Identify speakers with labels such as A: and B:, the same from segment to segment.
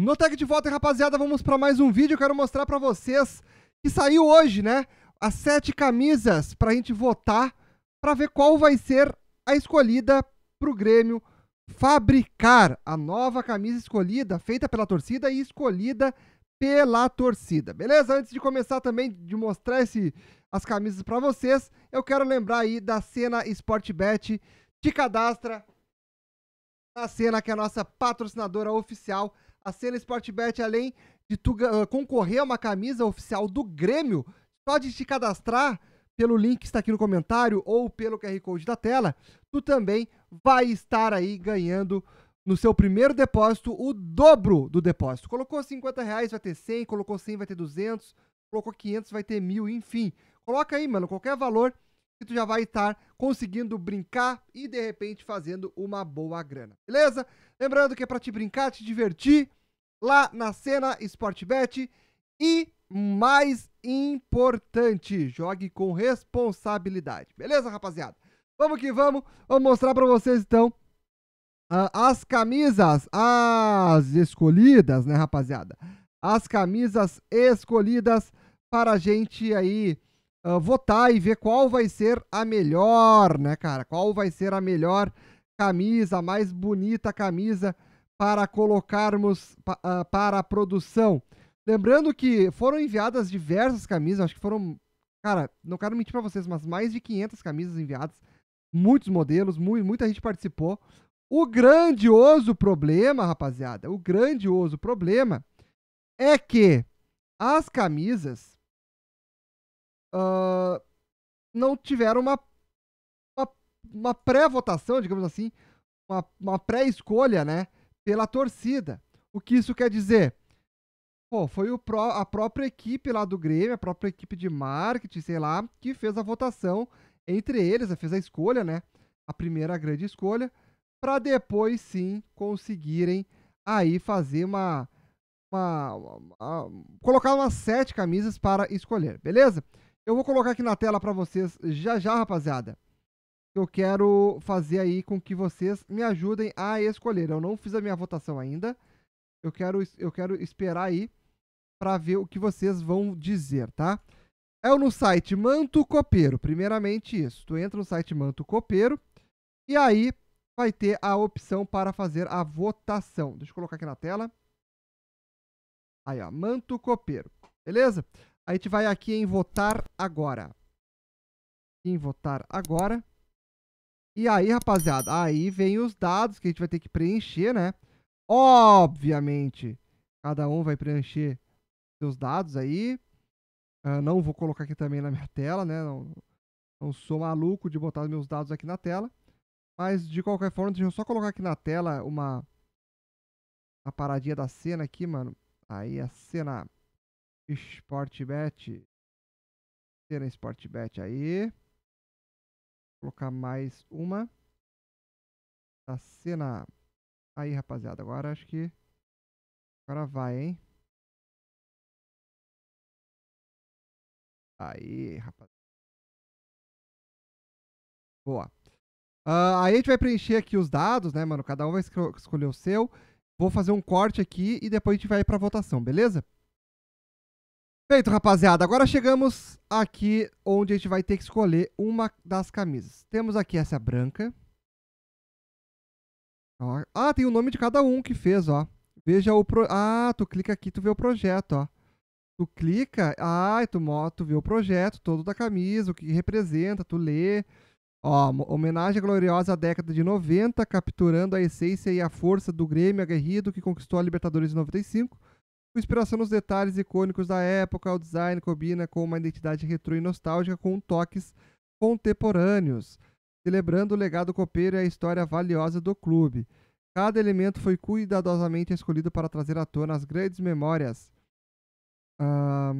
A: No Tech de Volta, rapaziada, vamos para mais um vídeo. Eu quero mostrar para vocês que saiu hoje, né? As sete camisas para a gente votar para ver qual vai ser a escolhida para o Grêmio fabricar. A nova camisa escolhida, feita pela torcida e escolhida pela torcida. Beleza? Antes de começar também de mostrar esse, as camisas para vocês, eu quero lembrar aí da cena Sportbet. Te cadastra na cena que é a nossa patrocinadora oficial a Cena Sportbet, além de tu ah, concorrer a uma camisa oficial do Grêmio, só de te cadastrar pelo link que está aqui no comentário ou pelo QR Code da tela, tu também vai estar aí ganhando no seu primeiro depósito o dobro do depósito. Colocou 50 reais, vai ter 100, colocou 100, vai ter 200, colocou 500, vai ter 1.000, enfim. Coloca aí, mano, qualquer valor que tu já vai estar conseguindo brincar e de repente fazendo uma boa grana. Beleza? Lembrando que é para te brincar, te divertir lá na Cena Sportbet e mais importante, jogue com responsabilidade. Beleza, rapaziada? Vamos que vamos. Vou mostrar para vocês então as camisas, as escolhidas, né, rapaziada? As camisas escolhidas para a gente aí uh, votar e ver qual vai ser a melhor, né, cara? Qual vai ser a melhor camisa, a mais bonita camisa para colocarmos ah, para a produção. Lembrando que foram enviadas diversas camisas, acho que foram, cara, não quero mentir para vocês, mas mais de 500 camisas enviadas, muitos modelos, muita gente participou. O grandioso problema, rapaziada, o grandioso problema é que as camisas uh, não tiveram uma, uma, uma pré-votação, digamos assim, uma, uma pré-escolha, né? pela torcida. O que isso quer dizer? Pô, foi pro, a própria equipe lá do Grêmio, a própria equipe de marketing, sei lá, que fez a votação entre eles, fez a escolha, né? A primeira grande escolha, para depois sim conseguirem aí fazer uma, uma, uma, uma, colocar umas sete camisas para escolher, beleza? Eu vou colocar aqui na tela para vocês já já, rapaziada eu quero fazer aí com que vocês me ajudem a escolher. Eu não fiz a minha votação ainda. Eu quero, eu quero esperar aí para ver o que vocês vão dizer, tá? É no site Manto Copeiro, primeiramente isso. Tu entra no site Manto Copeiro e aí vai ter a opção para fazer a votação. Deixa eu colocar aqui na tela. Aí, ó, Manto Copeiro. Beleza? A gente vai aqui em votar agora. Em votar agora. E aí, rapaziada, aí vem os dados que a gente vai ter que preencher, né? Obviamente, cada um vai preencher seus dados aí. Uh, não vou colocar aqui também na minha tela, né? Não, não sou maluco de botar meus dados aqui na tela. Mas, de qualquer forma, deixa eu só colocar aqui na tela uma, uma paradinha da cena aqui, mano. Aí a cena Sportbet. Cena Sportbet aí colocar mais uma tá a cena. Aí, rapaziada, agora acho que. Agora vai, hein? Aí, rapaziada. Boa. Uh, aí a gente vai preencher aqui os dados, né, mano? Cada um vai escolher o seu. Vou fazer um corte aqui e depois a gente vai para votação, beleza? Feito, rapaziada. Agora chegamos aqui onde a gente vai ter que escolher uma das camisas. Temos aqui essa branca. Ó. Ah, tem o nome de cada um que fez, ó. Veja o... Pro... Ah, tu clica aqui, tu vê o projeto, ó. Tu clica, ah, tu, tu vê o projeto todo da camisa, o que representa, tu lê. Ó, homenagem gloriosa à década de 90, capturando a essência e a força do Grêmio aguerrido que conquistou a Libertadores em 95 com inspiração nos detalhes icônicos da época, o design combina com uma identidade retrô e nostálgica com toques contemporâneos, celebrando o legado copeiro e a história valiosa do clube. Cada elemento foi cuidadosamente escolhido para trazer à tona as grandes memórias, ah,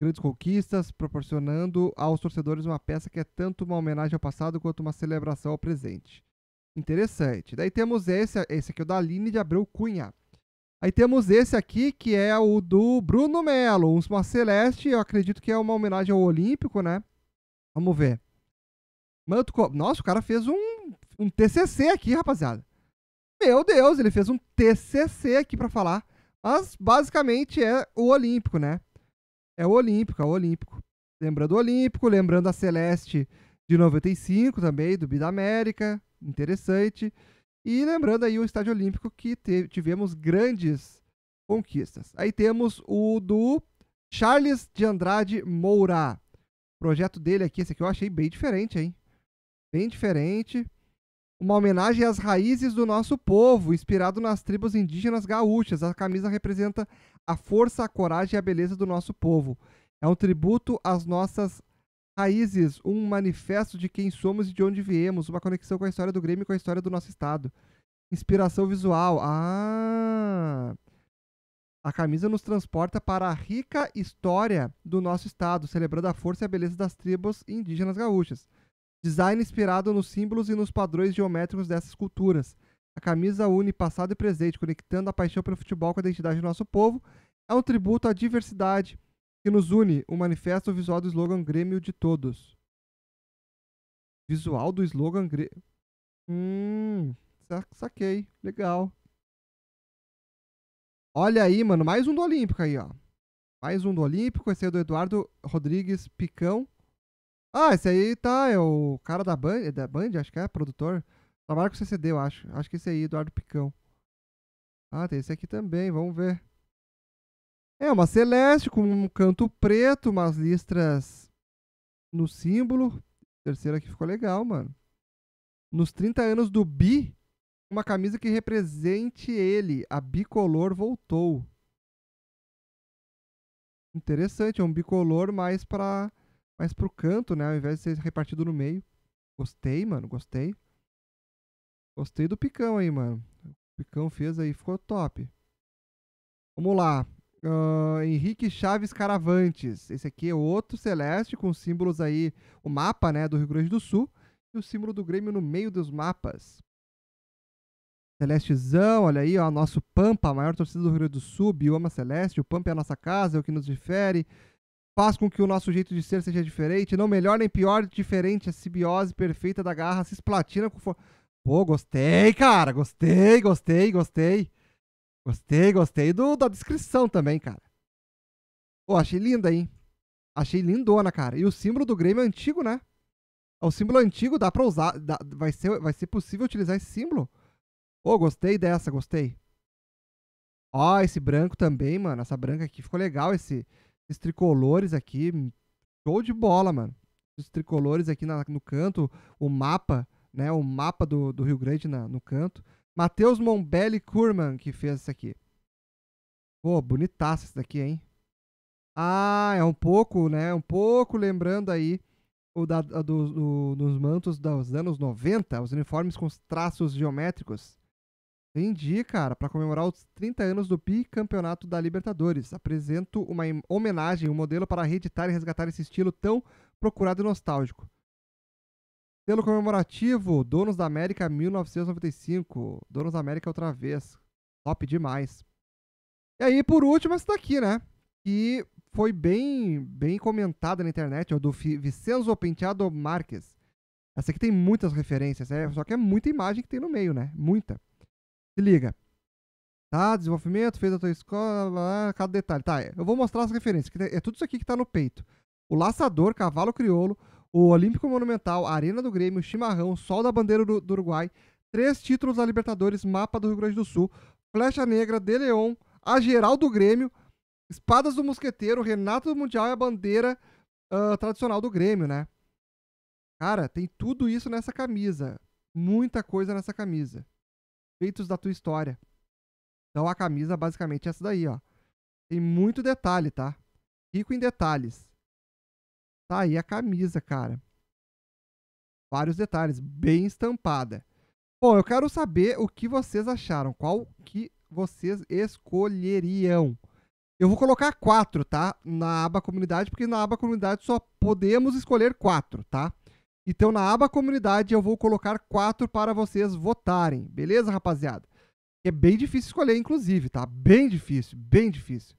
A: grandes conquistas, proporcionando aos torcedores uma peça que é tanto uma homenagem ao passado quanto uma celebração ao presente. Interessante. Daí temos esse, esse aqui, é o da Aline de Abreu Cunha. Aí temos esse aqui, que é o do Bruno Melo, uma celeste, eu acredito que é uma homenagem ao Olímpico, né? Vamos ver. Manto Nossa, o cara fez um, um TCC aqui, rapaziada. Meu Deus, ele fez um TCC aqui para falar. Mas, basicamente, é o Olímpico, né? É o Olímpico, é o Olímpico. Lembrando o Olímpico, lembrando a Celeste de 95 também, do Bida América. Interessante. Interessante. E lembrando aí o Estádio Olímpico que teve, tivemos grandes conquistas. Aí temos o do Charles de Andrade Moura. O projeto dele aqui, esse aqui eu achei bem diferente, hein? Bem diferente. Uma homenagem às raízes do nosso povo, inspirado nas tribos indígenas gaúchas. A camisa representa a força, a coragem e a beleza do nosso povo. É um tributo às nossas raízes, um manifesto de quem somos e de onde viemos, uma conexão com a história do Grêmio e com a história do nosso estado. Inspiração visual. Ah! A camisa nos transporta para a rica história do nosso estado, celebrando a força e a beleza das tribos indígenas gaúchas. Design inspirado nos símbolos e nos padrões geométricos dessas culturas. A camisa une passado e presente, conectando a paixão pelo futebol com a identidade do nosso povo. É um tributo à diversidade, que nos une, o manifesto visual do slogan Grêmio de Todos. Visual do slogan Grêmio. Hum, saquei. Legal. Olha aí, mano, mais um do Olímpico aí, ó. Mais um do Olímpico, esse aí é do Eduardo Rodrigues Picão. Ah, esse aí tá, é o cara da Band, é da Band, acho que é, produtor. Trabalha com CCD, eu acho. Acho que esse aí, Eduardo Picão. Ah, tem esse aqui também, vamos ver. É uma celeste com um canto preto, umas listras no símbolo. Terceira aqui ficou legal, mano. Nos 30 anos do Bi, uma camisa que represente ele. A bicolor voltou. Interessante, é um bicolor mais para mais pro canto, né? Ao invés de ser repartido no meio. Gostei, mano, gostei. Gostei do picão aí, mano. O picão fez aí, ficou top. Vamos lá. Uh, Henrique Chaves Caravantes. Esse aqui é outro celeste com símbolos aí, o mapa né, do Rio Grande do Sul e o símbolo do Grêmio no meio dos mapas. Celestezão, olha aí, ó, nosso Pampa, a maior torcida do Rio Grande do Sul, bioma celeste. O Pampa é a nossa casa, é o que nos difere. Faz com que o nosso jeito de ser seja diferente, não melhor nem pior, diferente. A simbiose perfeita da garra se esplatina com. For... Pô, gostei, cara, gostei, gostei, gostei. Gostei, gostei do, da descrição também, cara. Pô, achei linda, hein? Achei lindona, cara. E o símbolo do Grêmio é antigo, né? É o símbolo antigo, dá pra usar. Dá, vai, ser, vai ser possível utilizar esse símbolo? Pô, gostei dessa, gostei. Ó, esse branco também, mano. Essa branca aqui ficou legal. Esse, esses tricolores aqui. Show de bola, mano. Os tricolores aqui na, no canto. O mapa, né? O mapa do, do Rio Grande na, no canto. Matheus Mombelli Kurman que fez isso aqui. Pô, bonitaça isso daqui, hein? Ah, é um pouco, né? Um pouco lembrando aí o da, do, do, dos mantos dos anos 90, os uniformes com os traços geométricos. Entendi, cara. Para comemorar os 30 anos do bicampeonato da Libertadores, apresento uma homenagem, um modelo para reeditar e resgatar esse estilo tão procurado e nostálgico. Selo comemorativo, Donos da América 1995. Donos da América outra vez. Top demais. E aí, por último, essa daqui, né? Que foi bem, bem comentada na internet, é do Vicenzo Penteado Marques. Essa aqui tem muitas referências, é, só que é muita imagem que tem no meio, né? Muita. Se liga. Tá, desenvolvimento, fez a tua escola, cada detalhe. Tá, eu vou mostrar as referências, que é tudo isso aqui que tá no peito. O laçador, cavalo crioulo, o Olímpico Monumental, a Arena do Grêmio, Chimarrão, Sol da Bandeira do, do Uruguai, três títulos da Libertadores, Mapa do Rio Grande do Sul, Flecha Negra, De Leon, a Geral do Grêmio, Espadas do Mosqueteiro, Renato do Mundial e a bandeira uh, tradicional do Grêmio, né? Cara, tem tudo isso nessa camisa. Muita coisa nessa camisa. Feitos da tua história. Então a camisa basicamente é essa daí, ó. Tem muito detalhe, tá? Rico em detalhes. Tá aí a camisa, cara. Vários detalhes, bem estampada. Bom, eu quero saber o que vocês acharam, qual que vocês escolheriam. Eu vou colocar quatro, tá? Na aba comunidade, porque na aba comunidade só podemos escolher quatro, tá? Então, na aba comunidade, eu vou colocar quatro para vocês votarem, beleza, rapaziada? É bem difícil escolher, inclusive, tá? Bem difícil, bem difícil.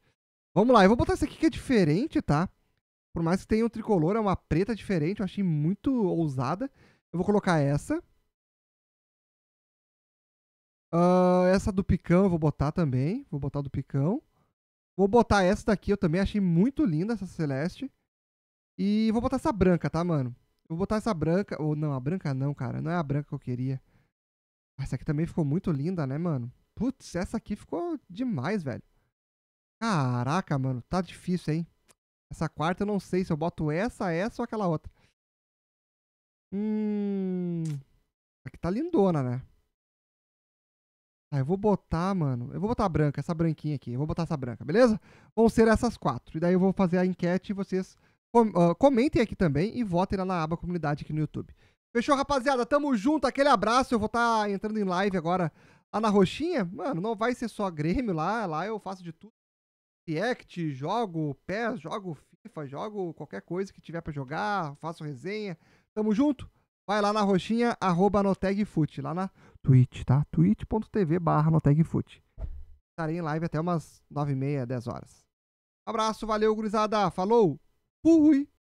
A: Vamos lá, eu vou botar esse aqui que é diferente, tá? Por mais que tenha um tricolor, é uma preta diferente, eu achei muito ousada. Eu vou colocar essa. Uh, essa do picão eu vou botar também. Vou botar do picão. Vou botar essa daqui, eu também achei muito linda essa celeste. E vou botar essa branca, tá, mano? Vou botar essa branca. Ou oh, não, a branca não, cara. Não é a branca que eu queria. Ah, essa aqui também ficou muito linda, né, mano? Putz, essa aqui ficou demais, velho. Caraca, mano. Tá difícil, hein? Essa quarta eu não sei se eu boto essa, essa ou aquela outra. Hum. Aqui tá lindona, né? Ah, eu vou botar, mano. Eu vou botar a branca, essa branquinha aqui. Eu vou botar essa branca, beleza? Vão ser essas quatro. E daí eu vou fazer a enquete e vocês com, uh, comentem aqui também e votem lá na aba comunidade aqui no YouTube. Fechou, rapaziada? Tamo junto, aquele abraço. Eu vou estar tá entrando em live agora lá na Roxinha. Mano, não vai ser só Grêmio lá. Lá eu faço de tudo. React, é jogo PES, jogo FIFA, jogo qualquer coisa que tiver para jogar, faço resenha. Tamo junto? Vai lá na roxinha, arroba NotegFoot, lá na Twitch, tá? twitch.tv barra NotegFoot. Estarei em live até umas 9h30, 10 horas. Abraço, valeu, gurizada. Falou! Fui!